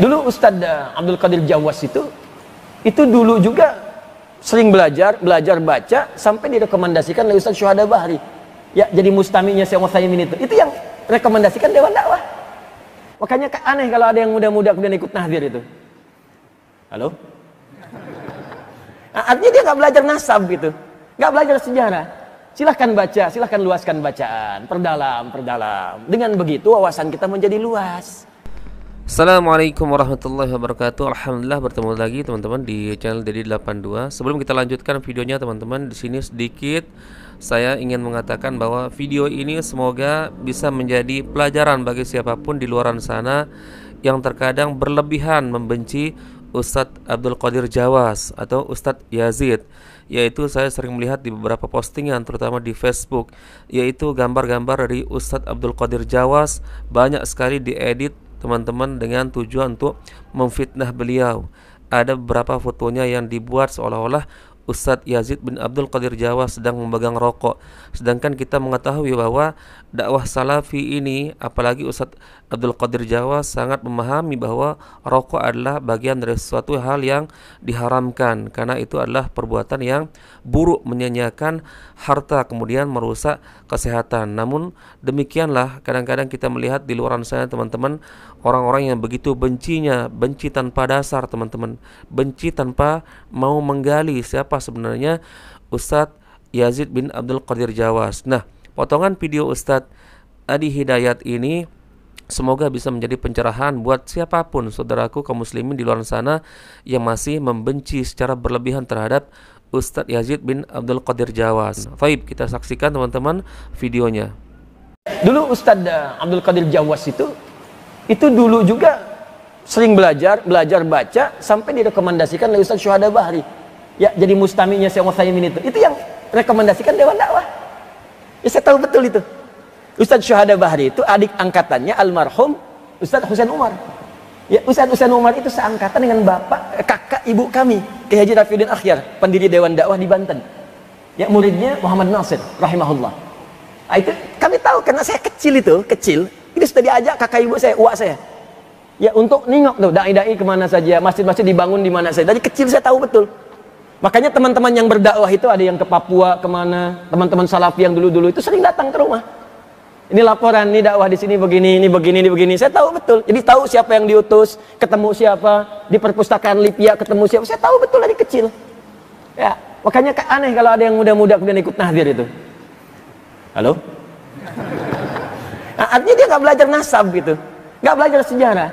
dulu Ustadz eh, Abdul Qadir Jawas itu itu dulu juga sering belajar belajar baca sampai direkomendasikan oleh Ustadz Syuhada Bahri ya jadi mustaminya Syekh Utsaimin itu itu yang rekomendasikan Dewan Dakwah makanya aneh kalau ada yang muda-muda kemudian ikut nahdir itu halo artinya dia nggak belajar nasab gitu nggak belajar sejarah silahkan baca silahkan luaskan bacaan perdalam perdalam dengan begitu wawasan kita menjadi luas Assalamualaikum warahmatullahi wabarakatuh. Alhamdulillah bertemu lagi teman-teman di channel Dedi 82. Sebelum kita lanjutkan videonya teman-teman, di sini sedikit saya ingin mengatakan bahwa video ini semoga bisa menjadi pelajaran bagi siapapun di luar sana yang terkadang berlebihan membenci Ustadz Abdul Qadir Jawas atau Ustadz Yazid yaitu saya sering melihat di beberapa postingan terutama di Facebook yaitu gambar-gambar dari Ustadz Abdul Qadir Jawas banyak sekali diedit teman-teman dengan tujuan untuk memfitnah beliau ada beberapa fotonya yang dibuat seolah-olah Ustadz Yazid bin Abdul Qadir Jawa sedang memegang rokok sedangkan kita mengetahui bahwa dakwah salafi ini apalagi Ustadz Abdul Qadir Jawa sangat memahami bahwa rokok adalah bagian dari suatu hal yang diharamkan karena itu adalah perbuatan yang buruk menyanyiakan harta kemudian merusak kesehatan namun demikianlah kadang-kadang kita melihat di luar sana teman-teman orang-orang yang begitu bencinya benci tanpa dasar teman-teman benci tanpa mau menggali siapa siapa sebenarnya Ustadz Yazid bin Abdul Qadir Jawas. Nah, potongan video Ustadz Adi Hidayat ini Semoga bisa menjadi pencerahan buat siapapun saudaraku kaum muslimin di luar sana yang masih membenci secara berlebihan terhadap Ustadz Yazid bin Abdul Qadir Jawas. Taib kita saksikan teman-teman videonya. Dulu Ustadz eh, Abdul Qadir Jawas itu itu dulu juga sering belajar, belajar baca sampai direkomendasikan oleh Ustadz Syuhada Bahri ya jadi mustaminya Syekh Utsaimin itu. Itu yang rekomendasikan Dewan Dakwah. Ya saya tahu betul itu. Ustadz Syuhada Bahri itu adik angkatannya almarhum Ustadz Husain Umar. Ya, Ustadz Husain Umar itu seangkatan dengan bapak eh, kakak ibu kami, Kiai Haji Rafiuddin Akhyar, pendiri Dewan Dakwah di Banten. Ya, muridnya Muhammad Nasir rahimahullah. Nah, itu kami tahu karena saya kecil itu, kecil. Ini sudah diajak kakak ibu saya, uak saya. Ya, untuk nengok tuh dai-dai kemana saja, masjid-masjid dibangun di mana saja. Dari kecil saya tahu betul. Makanya teman-teman yang berdakwah itu ada yang ke Papua kemana, teman-teman salafi yang dulu-dulu itu sering datang ke rumah. Ini laporan, ini dakwah di sini begini, ini begini, ini begini. Saya tahu betul. Jadi tahu siapa yang diutus, ketemu siapa, di perpustakaan Lipia ketemu siapa. Saya tahu betul dari kecil. Ya, makanya aneh kalau ada yang muda-muda kemudian ikut nahdir itu. Halo? Nah, artinya dia nggak belajar nasab gitu, nggak belajar sejarah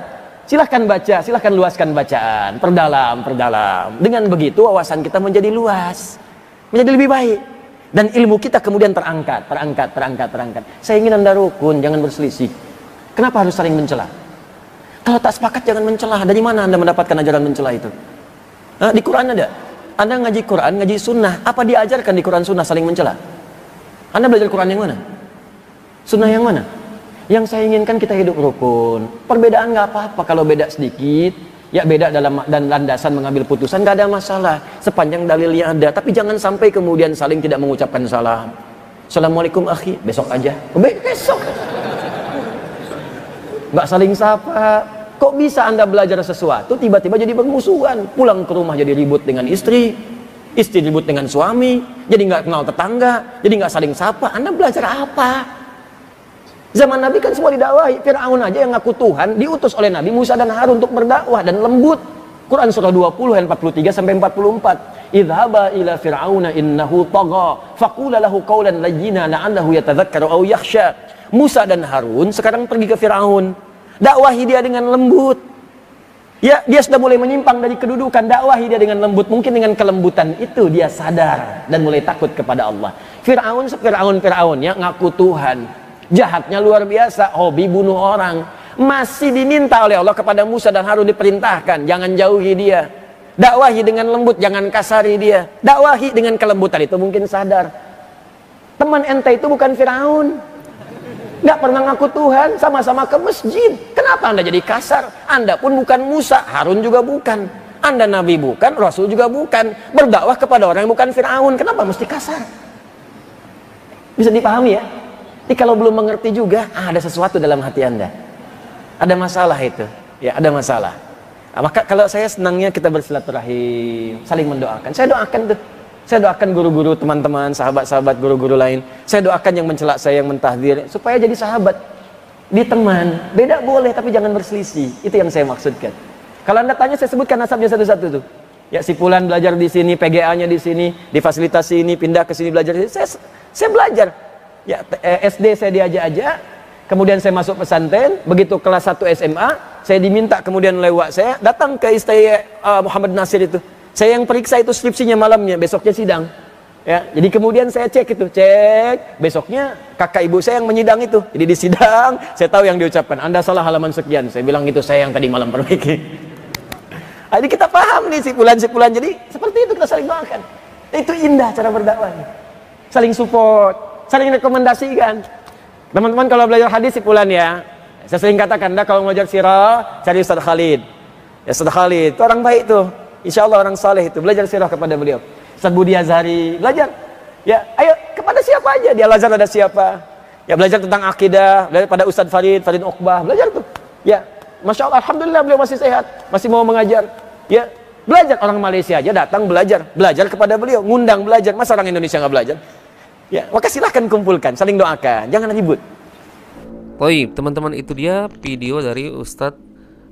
silahkan baca, silahkan luaskan bacaan, perdalam, perdalam. Dengan begitu wawasan kita menjadi luas, menjadi lebih baik. Dan ilmu kita kemudian terangkat, terangkat, terangkat, terangkat. Saya ingin Anda rukun, jangan berselisih. Kenapa harus saling mencela? Kalau tak sepakat jangan mencela. Dari mana Anda mendapatkan ajaran mencela itu? Nah, di Quran ada. Anda ngaji Quran, ngaji sunnah. Apa diajarkan di Quran sunnah saling mencela? Anda belajar Quran yang mana? Sunnah yang mana? Yang saya inginkan kita hidup rukun. Perbedaan nggak apa-apa kalau beda sedikit, ya beda dalam dan landasan mengambil putusan nggak ada masalah sepanjang dalilnya ada. Tapi jangan sampai kemudian saling tidak mengucapkan salam. Assalamualaikum akhi, besok aja. Besok. Nggak saling sapa. Kok bisa Anda belajar sesuatu tiba-tiba jadi bermusuhan, pulang ke rumah jadi ribut dengan istri, istri ribut dengan suami, jadi nggak kenal tetangga, jadi nggak saling sapa. Anda belajar apa? Zaman Nabi kan semua didakwahi. Fir'aun aja yang ngaku Tuhan diutus oleh Nabi Musa dan Harun untuk berdakwah dan lembut. Quran surah 20 ayat 43 sampai 44. Idhaba ila fir'auna innahu tagha faqula lahu qawlan layyina la'allahu yatadhakkaru aw yakhsha. Musa dan Harun sekarang pergi ke Firaun. Dakwahi dia dengan lembut. Ya, dia sudah mulai menyimpang dari kedudukan. Dakwahi dia dengan lembut. Mungkin dengan kelembutan itu dia sadar dan mulai takut kepada Allah. Firaun Firaun Firaun ya ngaku Tuhan, jahatnya luar biasa, hobi bunuh orang. Masih diminta oleh Allah kepada Musa dan harus diperintahkan, jangan jauhi dia. Dakwahi dengan lembut, jangan kasari dia. Dakwahi dengan kelembutan itu mungkin sadar. Teman ente itu bukan Firaun. Gak pernah ngaku Tuhan, sama-sama ke masjid. Kenapa anda jadi kasar? Anda pun bukan Musa, Harun juga bukan. Anda nabi bukan, rasul juga bukan. Berdakwah kepada orang yang bukan Firaun. Kenapa mesti kasar? Bisa dipahami ya? Jadi kalau belum mengerti juga, ah, ada sesuatu dalam hati Anda. Ada masalah itu. Ya, ada masalah. Nah, maka kalau saya senangnya kita bersilaturahim, saling mendoakan. Saya doakan tuh. Saya doakan guru-guru, teman-teman, sahabat-sahabat, guru-guru lain. Saya doakan yang mencelak saya, yang mentahdir, supaya jadi sahabat. Di teman, beda boleh, tapi jangan berselisih. Itu yang saya maksudkan. Kalau Anda tanya, saya sebutkan nasabnya satu-satu tuh. Ya, si Pulan belajar di sini, PGA-nya di sini, di fasilitas ini, pindah ke sini belajar. Di sini. Saya, saya belajar ya eh, SD saya diajak aja kemudian saya masuk pesantren begitu kelas 1 SMA saya diminta kemudian lewat saya datang ke istri uh, Muhammad Nasir itu saya yang periksa itu skripsinya malamnya besoknya sidang ya jadi kemudian saya cek itu cek besoknya kakak ibu saya yang menyidang itu jadi di sidang saya tahu yang diucapkan anda salah halaman sekian saya bilang itu saya yang tadi malam perbaiki jadi kita paham nih sipulan-sipulan jadi seperti itu kita saling doakan. itu indah cara berdakwah saling support saling rekomendasikan teman-teman kalau belajar hadis sipulan ya saya sering katakan dah kalau ngajar sirah cari Ustaz Khalid ya Ustaz Khalid itu orang baik tuh insya Allah orang saleh itu belajar sirah kepada beliau Ustaz Budi Azhari belajar ya ayo kepada siapa aja dia belajar ada siapa ya belajar tentang akidah belajar pada Ustaz Farid Farid Uqbah belajar tuh ya Masya Allah Alhamdulillah beliau masih sehat masih mau mengajar ya belajar orang Malaysia aja datang belajar belajar kepada beliau ngundang belajar masa orang Indonesia nggak belajar Ya, maka silahkan kumpulkan, saling doakan, jangan ribut. Baik, teman-teman itu dia video dari Ustadz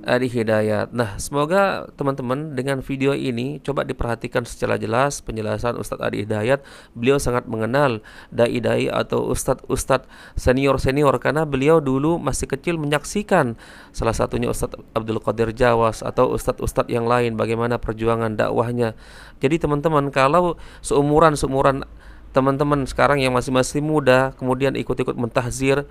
Adi Hidayat. Nah, semoga teman-teman dengan video ini coba diperhatikan secara jelas penjelasan Ustadz Adi Hidayat. Beliau sangat mengenal dai-dai atau ustadz-ustadz senior-senior karena beliau dulu masih kecil menyaksikan salah satunya Ustadz Abdul Qadir Jawas atau ustadz-ustadz yang lain bagaimana perjuangan dakwahnya. Jadi teman-teman kalau seumuran-seumuran teman-teman sekarang yang masih masih muda kemudian ikut-ikut mentahzir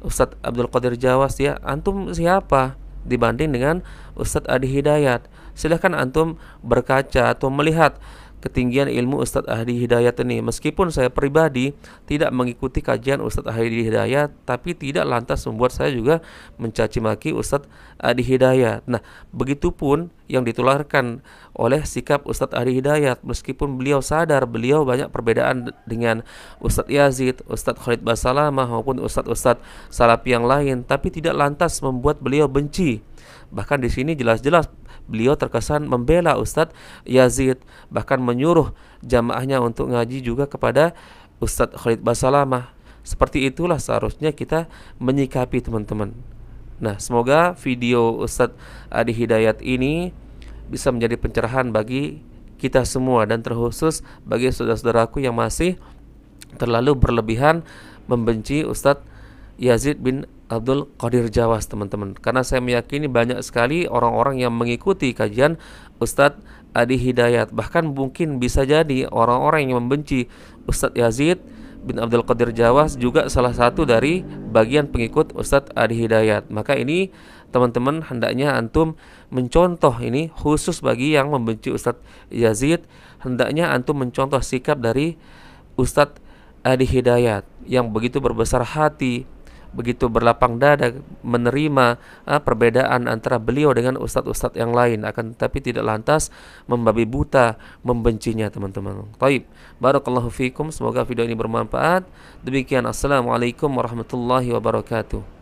Ustadz Abdul Qadir Jawas ya antum siapa dibanding dengan Ustadz Adi Hidayat silahkan antum berkaca atau melihat ketinggian ilmu Ustadz Ahli Hidayat ini. Meskipun saya pribadi tidak mengikuti kajian Ustadz Ahli Hidayat, tapi tidak lantas membuat saya juga mencaci maki Ustadz Ahli Hidayat. Nah, begitupun yang ditularkan oleh sikap Ustadz Ahli Hidayat, meskipun beliau sadar beliau banyak perbedaan dengan Ustadz Yazid, Ustadz Khalid Basalamah maupun Ustadz-Ustadz Salafi yang lain, tapi tidak lantas membuat beliau benci Bahkan di sini jelas-jelas beliau terkesan membela Ustadz Yazid bahkan menyuruh jamaahnya untuk ngaji juga kepada Ustadz Khalid Basalamah seperti itulah seharusnya kita menyikapi teman-teman nah semoga video Ustadz Adi Hidayat ini bisa menjadi pencerahan bagi kita semua dan terkhusus bagi saudara-saudaraku yang masih terlalu berlebihan membenci Ustadz Yazid bin Abdul Qadir Jawas teman-teman karena saya meyakini banyak sekali orang-orang yang mengikuti kajian Ustadz Adi Hidayat bahkan mungkin bisa jadi orang-orang yang membenci Ustadz Yazid bin Abdul Qadir Jawas juga salah satu dari bagian pengikut Ustadz Adi Hidayat maka ini teman-teman hendaknya antum mencontoh ini khusus bagi yang membenci Ustadz Yazid hendaknya antum mencontoh sikap dari Ustadz Adi Hidayat yang begitu berbesar hati begitu berlapang dada menerima uh, perbedaan antara beliau dengan ustadz-ustadz yang lain akan tetapi tidak lantas membabi buta membencinya teman-teman. Taib. Barakallahu fiikum semoga video ini bermanfaat. Demikian assalamualaikum warahmatullahi wabarakatuh.